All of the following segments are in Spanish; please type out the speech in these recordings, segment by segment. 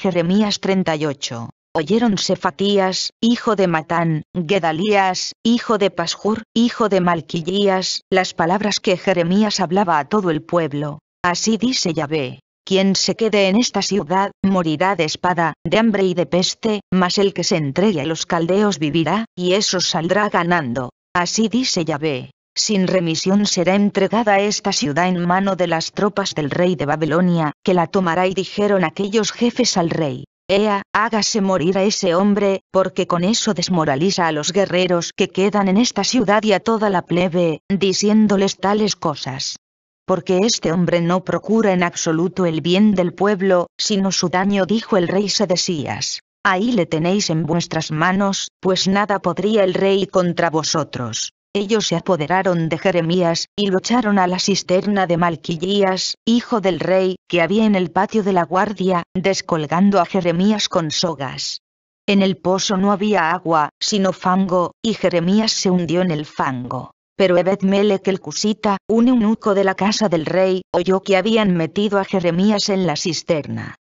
Jeremías 38. Oyeron Fatías, hijo de Matán, Gedalías, hijo de Pasjur, hijo de Malquillías, las palabras que Jeremías hablaba a todo el pueblo. Así dice Yahvé. Quien se quede en esta ciudad, morirá de espada, de hambre y de peste, mas el que se entregue a los caldeos vivirá, y eso saldrá ganando. Así dice Yahvé sin remisión será entregada esta ciudad en mano de las tropas del rey de Babilonia, que la tomará y dijeron aquellos jefes al rey. Ea, hágase morir a ese hombre, porque con eso desmoraliza a los guerreros que quedan en esta ciudad y a toda la plebe, diciéndoles tales cosas. Porque este hombre no procura en absoluto el bien del pueblo, sino su daño, dijo el rey Sedesías. Ahí le tenéis en vuestras manos, pues nada podría el rey contra vosotros ellos se apoderaron de Jeremías, y lo echaron a la cisterna de Malquillías, hijo del rey, que había en el patio de la guardia, descolgando a Jeremías con sogas. En el pozo no había agua, sino fango, y Jeremías se hundió en el fango. Pero ebed el Cusita, un eunuco de la casa del rey, oyó que habían metido a Jeremías en la cisterna.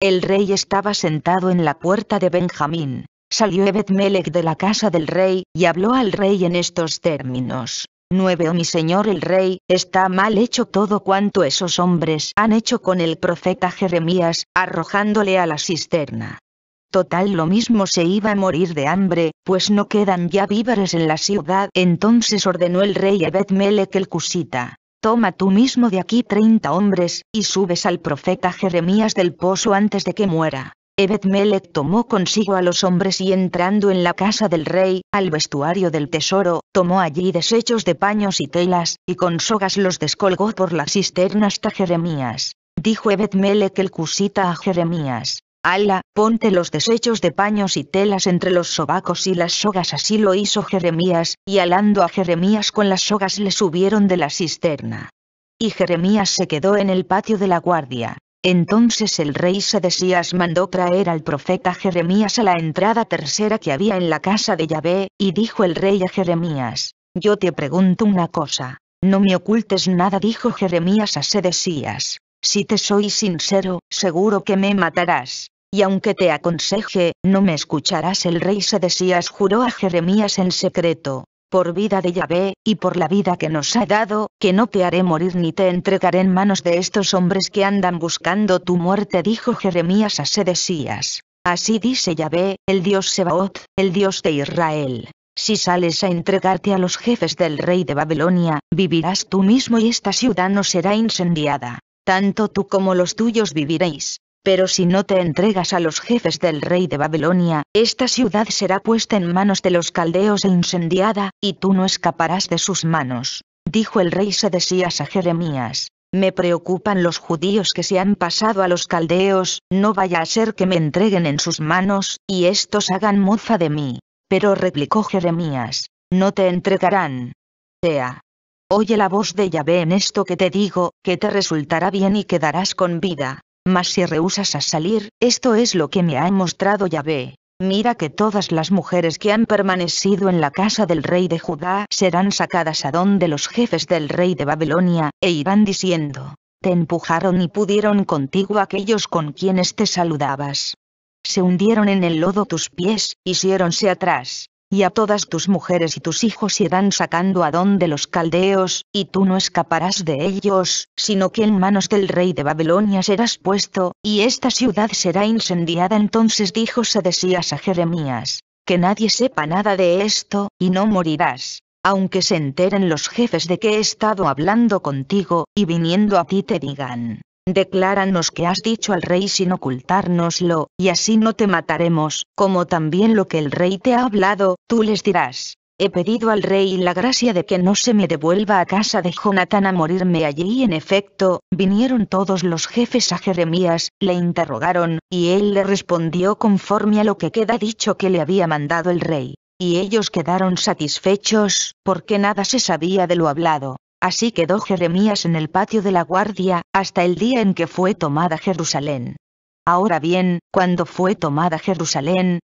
El rey estaba sentado en la puerta de Benjamín. Salió ebed de la casa del rey, y habló al rey en estos términos. «Nueve Oh mi señor el rey, está mal hecho todo cuanto esos hombres han hecho con el profeta Jeremías, arrojándole a la cisterna. Total lo mismo se iba a morir de hambre, pues no quedan ya víveres en la ciudad. Entonces ordenó el rey ebed el cusita. Toma tú mismo de aquí treinta hombres, y subes al profeta Jeremías del pozo antes de que muera ebed tomó consigo a los hombres y entrando en la casa del rey, al vestuario del tesoro, tomó allí desechos de paños y telas, y con sogas los descolgó por la cisterna hasta Jeremías. Dijo ebed el cusita a Jeremías. «Hala, ponte los desechos de paños y telas entre los sobacos y las sogas así lo hizo Jeremías, y alando a Jeremías con las sogas le subieron de la cisterna. Y Jeremías se quedó en el patio de la guardia. Entonces el rey Sedesías mandó traer al profeta Jeremías a la entrada tercera que había en la casa de Yahvé, y dijo el rey a Jeremías, Yo te pregunto una cosa, no me ocultes nada dijo Jeremías a Sedesías, si te soy sincero, seguro que me matarás, y aunque te aconseje, no me escucharás el rey Sedesías juró a Jeremías en secreto, por vida de Yahvé, y por la vida que nos ha dado, que no te haré morir ni te entregaré en manos de estos hombres que andan buscando tu muerte, dijo Jeremías a Sedesías. Así dice Yahvé, el Dios Sebaoth, el Dios de Israel. Si sales a entregarte a los jefes del rey de Babilonia, vivirás tú mismo y esta ciudad no será incendiada. Tanto tú como los tuyos viviréis. Pero si no te entregas a los jefes del rey de Babilonia, esta ciudad será puesta en manos de los caldeos e incendiada, y tú no escaparás de sus manos. Dijo el rey Sedesías a Jeremías. Me preocupan los judíos que se han pasado a los caldeos, no vaya a ser que me entreguen en sus manos, y estos hagan moza de mí. Pero replicó Jeremías, no te entregarán. Sea. Oye la voz de Yahvé en esto que te digo, que te resultará bien y quedarás con vida. Mas si rehusas a salir, esto es lo que me ha mostrado Yahvé. Mira que todas las mujeres que han permanecido en la casa del rey de Judá serán sacadas a donde los jefes del rey de Babilonia, e irán diciendo, te empujaron y pudieron contigo aquellos con quienes te saludabas. Se hundieron en el lodo tus pies, hiciéronse atrás, y a todas tus mujeres y tus hijos irán sacando a donde los caldeos, y tú no escaparás de ellos, sino que en manos del rey de Babilonia serás puesto, y esta ciudad será incendiada. Entonces dijo Sadesías a Jeremías, que nadie sepa nada de esto, y no morirás. Aunque se enteren los jefes de que he estado hablando contigo, y viniendo a ti te digan, decláranos que has dicho al rey sin ocultárnoslo, y así no te mataremos, como también lo que el rey te ha hablado, tú les dirás. He pedido al rey la gracia de que no se me devuelva a casa de Jonatán a morirme allí en efecto, vinieron todos los jefes a Jeremías, le interrogaron, y él le respondió conforme a lo que queda dicho que le había mandado el rey. Y ellos quedaron satisfechos, porque nada se sabía de lo hablado. Así quedó Jeremías en el patio de la guardia, hasta el día en que fue tomada Jerusalén. Ahora bien, cuando fue tomada Jerusalén,